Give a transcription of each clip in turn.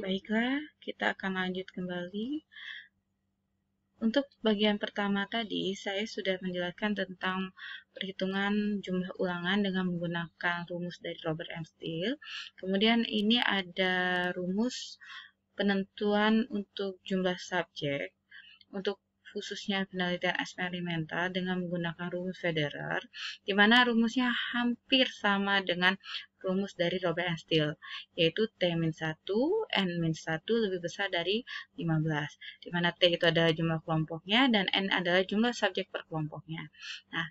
baiklah, kita akan lanjut kembali. Untuk bagian pertama tadi, saya sudah menjelaskan tentang perhitungan jumlah ulangan dengan menggunakan rumus dari Robert M. Steele. Kemudian ini ada rumus penentuan untuk jumlah subjek. Untuk khususnya penelitian eksperimental dengan menggunakan rumus Federer, di mana rumusnya hampir sama dengan rumus dari Robert and Steele, yaitu T-1, N-1 lebih besar dari 15, di mana T itu adalah jumlah kelompoknya dan N adalah jumlah subjek per kelompoknya. Nah,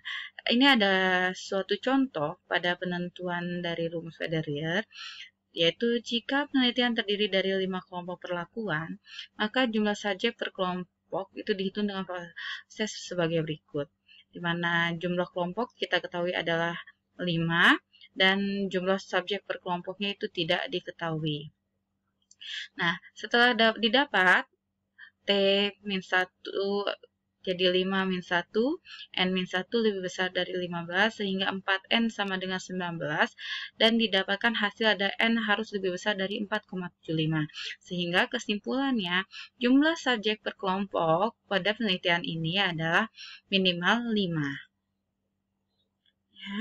ini ada suatu contoh pada penentuan dari rumus Federer, yaitu jika penelitian terdiri dari lima kelompok perlakuan, maka jumlah subjek per kelompok itu dihitung dengan proses sebagai berikut, di mana jumlah kelompok kita ketahui adalah 5, dan jumlah subjek per kelompoknya itu tidak diketahui. Nah, setelah didapat, T 1 jadi 5 min 1, N min 1 lebih besar dari 15, sehingga 4N sama dengan 19, dan didapatkan hasil ada N harus lebih besar dari 4,75. Sehingga kesimpulannya, jumlah subjek per kelompok pada penelitian ini adalah minimal 5. Ya.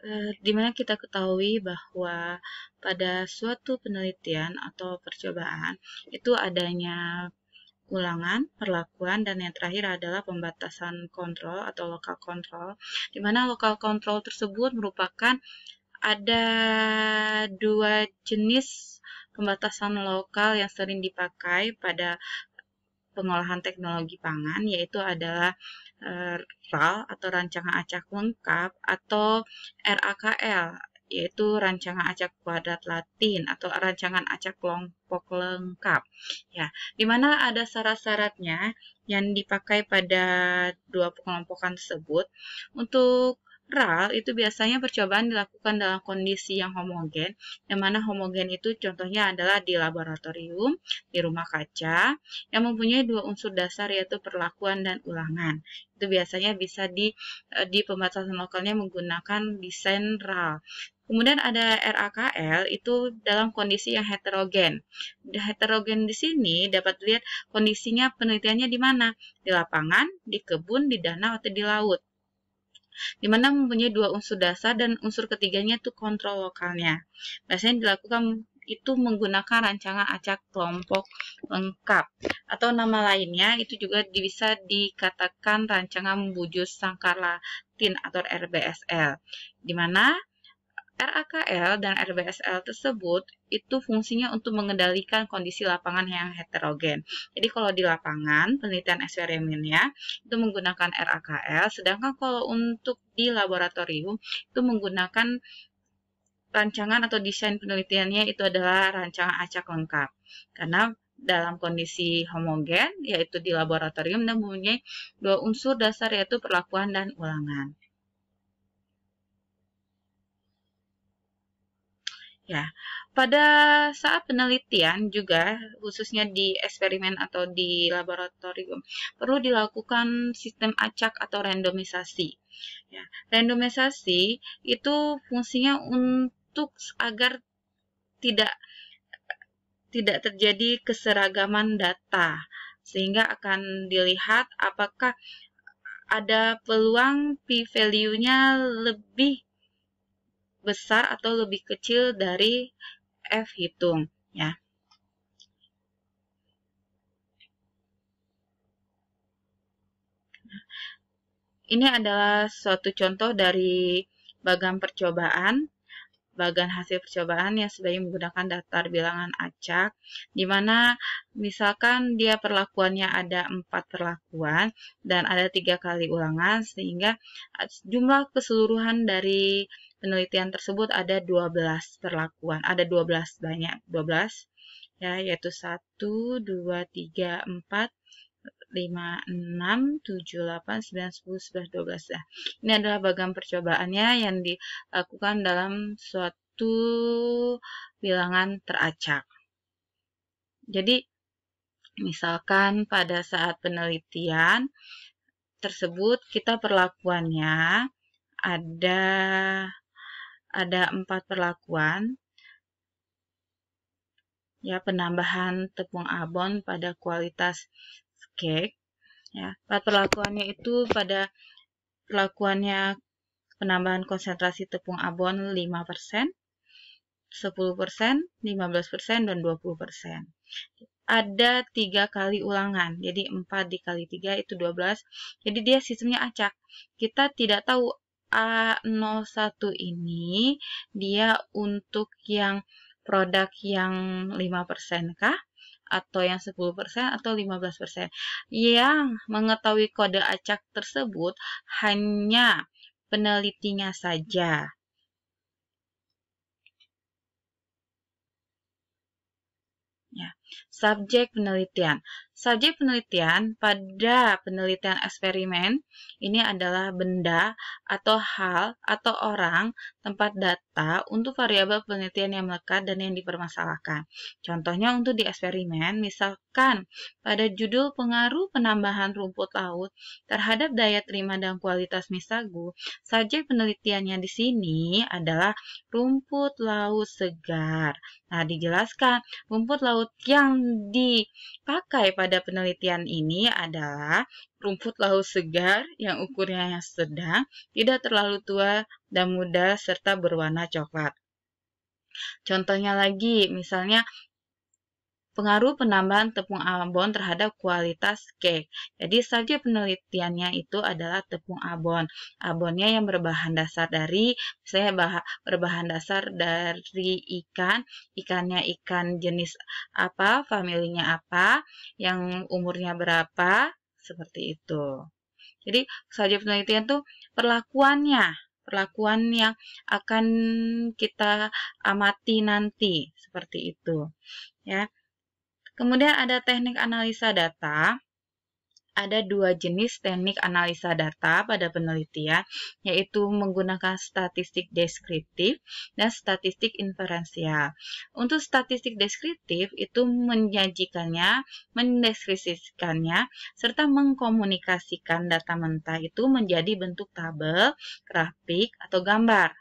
Eh, dimana kita ketahui bahwa pada suatu penelitian atau percobaan itu adanya ulangan, perlakuan, dan yang terakhir adalah pembatasan kontrol atau lokal kontrol, Dimana lokal kontrol tersebut merupakan ada dua jenis pembatasan lokal yang sering dipakai pada pengolahan teknologi pangan, yaitu adalah RAL atau rancangan acak lengkap atau RAKL yaitu rancangan acak kuadrat Latin atau rancangan acak kelompok lengkap. Ya, di mana ada syarat-syaratnya yang dipakai pada dua kelompokan tersebut. Untuk RAL itu biasanya percobaan dilakukan dalam kondisi yang homogen, yang mana homogen itu contohnya adalah di laboratorium, di rumah kaca, yang mempunyai dua unsur dasar yaitu perlakuan dan ulangan. Itu biasanya bisa di, eh, di pembatasan lokalnya menggunakan desain RAL. Kemudian ada RAKL itu dalam kondisi yang heterogen. Heterogen di sini dapat dilihat kondisinya penelitiannya di mana? Di lapangan, di kebun, di danau, atau di laut dimana mempunyai dua unsur dasar dan unsur ketiganya itu kontrol lokalnya. Biasanya dilakukan itu menggunakan rancangan acak kelompok lengkap atau nama lainnya itu juga bisa dikatakan rancangan bujur sangkar latin atau RBSL di mana RAKL dan RBSL tersebut itu fungsinya untuk mengendalikan kondisi lapangan yang heterogen. Jadi kalau di lapangan penelitian eksperimennya itu menggunakan RAKL, sedangkan kalau untuk di laboratorium itu menggunakan rancangan atau desain penelitiannya itu adalah rancangan acak lengkap. Karena dalam kondisi homogen, yaitu di laboratorium, dan mempunyai dua unsur dasar yaitu perlakuan dan ulangan. Ya, pada saat penelitian juga khususnya di eksperimen atau di laboratorium perlu dilakukan sistem acak atau randomisasi. Ya, randomisasi itu fungsinya untuk agar tidak tidak terjadi keseragaman data sehingga akan dilihat apakah ada peluang p-value-nya lebih besar atau lebih kecil dari F hitung ya. Ini adalah suatu contoh dari bagan percobaan, bagan hasil percobaan yang sebagai menggunakan datar bilangan acak, di mana misalkan dia perlakuannya ada empat perlakuan dan ada tiga kali ulangan, sehingga jumlah keseluruhan dari penelitian tersebut ada 12 perlakuan, ada 12 banyak, 12 ya yaitu 1 2 3 4 5 6 7 8 9 10 11 12 ya. Ini adalah bagian percobaannya yang dilakukan dalam suatu bilangan teracak. Jadi misalkan pada saat penelitian tersebut kita perlakuannya ada ada empat perlakuan. Ya, penambahan tepung abon pada kualitas cake. Ya, empat perlakuannya itu pada perlakuannya penambahan konsentrasi tepung abon 5%, 10%, 15%, dan 20%. Ada tiga kali ulangan, jadi 4 dikali 3 itu 12. Jadi dia sistemnya acak. Kita tidak tahu A01 ini dia untuk yang produk yang 5% kah? Atau yang 10% atau 15%? Yang mengetahui kode acak tersebut hanya penelitinya saja. Ya, subjek penelitian. Subjek penelitian pada penelitian eksperimen ini adalah benda atau hal atau orang, tempat dat data untuk variabel penelitian yang melekat dan yang dipermasalahkan. Contohnya untuk di eksperimen, misalkan pada judul pengaruh penambahan rumput laut terhadap daya terima dan kualitas misago, subjek penelitiannya di sini adalah rumput laut segar. Nah, dijelaskan rumput laut yang dipakai pada penelitian ini adalah rumput laut segar yang ukurannya sedang, tidak terlalu tua dan muda serta berwarna coklat. Contohnya lagi, misalnya pengaruh penambahan tepung abon terhadap kualitas cake. Jadi saja penelitiannya itu adalah tepung abon. Abonnya yang berbahan dasar dari, misalnya berbahan dasar dari ikan, ikannya ikan jenis apa, familinya apa, yang umurnya berapa, seperti itu. Jadi saja penelitian itu perlakuannya perlakuan yang akan kita amati nanti seperti itu ya. Kemudian ada teknik analisa data ada dua jenis teknik analisa data pada penelitian, yaitu menggunakan statistik deskriptif dan statistik inferensial. Untuk statistik deskriptif itu menyajikannya, mendeskripsikannya, serta mengkomunikasikan data mentah itu menjadi bentuk tabel, grafik, atau gambar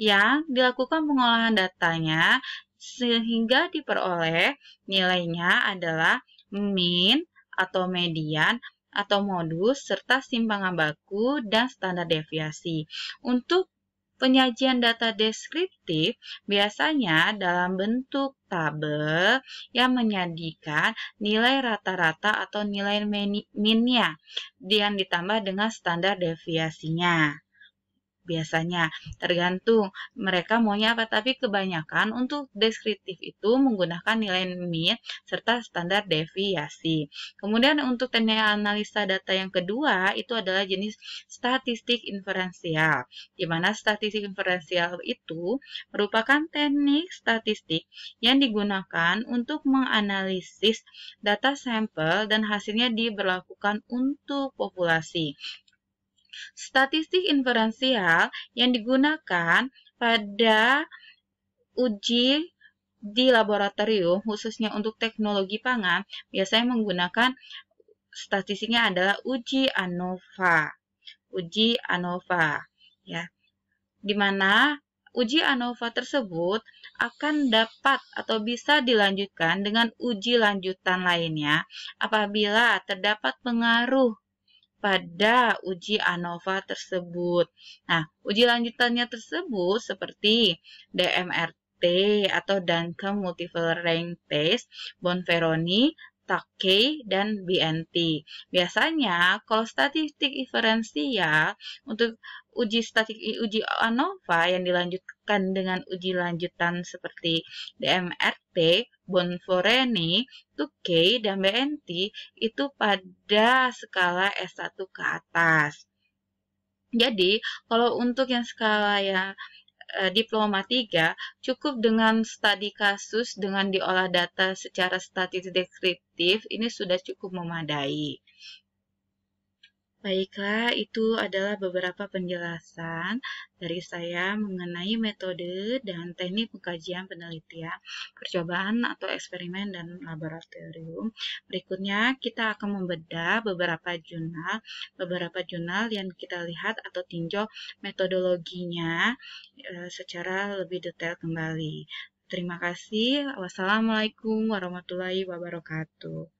yang dilakukan pengolahan datanya sehingga diperoleh nilainya adalah mean, atau median atau modus serta simpangan baku dan standar deviasi. Untuk penyajian data deskriptif biasanya dalam bentuk tabel yang menyajikan nilai rata-rata atau nilai minnya yang ditambah dengan standar deviasinya biasanya tergantung mereka maunya apa tapi kebanyakan untuk deskriptif itu menggunakan nilai mean serta standar deviasi kemudian untuk teknik analisa data yang kedua itu adalah jenis statistik inferensial di mana statistik inferensial itu merupakan teknik statistik yang digunakan untuk menganalisis data sampel dan hasilnya diberlakukan untuk populasi Statistik inferensial yang digunakan pada uji di laboratorium khususnya untuk teknologi pangan biasanya menggunakan statistiknya adalah uji ANOVA. Uji ANOVA ya. Di mana uji ANOVA tersebut akan dapat atau bisa dilanjutkan dengan uji lanjutan lainnya apabila terdapat pengaruh pada uji ANOVA tersebut. Nah, uji lanjutannya tersebut seperti DMRT atau Duncan, Multiple Rank Test, Bonferroni, Takei, dan BNT. Biasanya, kalau statistik inferensial untuk uji statik uji ANOVA yang dilanjutkan dengan uji lanjutan seperti DMRT itu k dan BNT itu pada skala S1 ke atas. Jadi, kalau untuk yang skala ya diploma 3 cukup dengan studi kasus dengan diolah data secara statistik deskriptif ini sudah cukup memadai. Baiklah, itu adalah beberapa penjelasan dari saya mengenai metode dan teknik pengkajian penelitian, percobaan atau eksperimen dan laboratorium. Berikutnya kita akan membedah beberapa jurnal, beberapa jurnal yang kita lihat atau tinjau metodologinya e, secara lebih detail kembali. Terima kasih. Wassalamualaikum warahmatullahi wabarakatuh.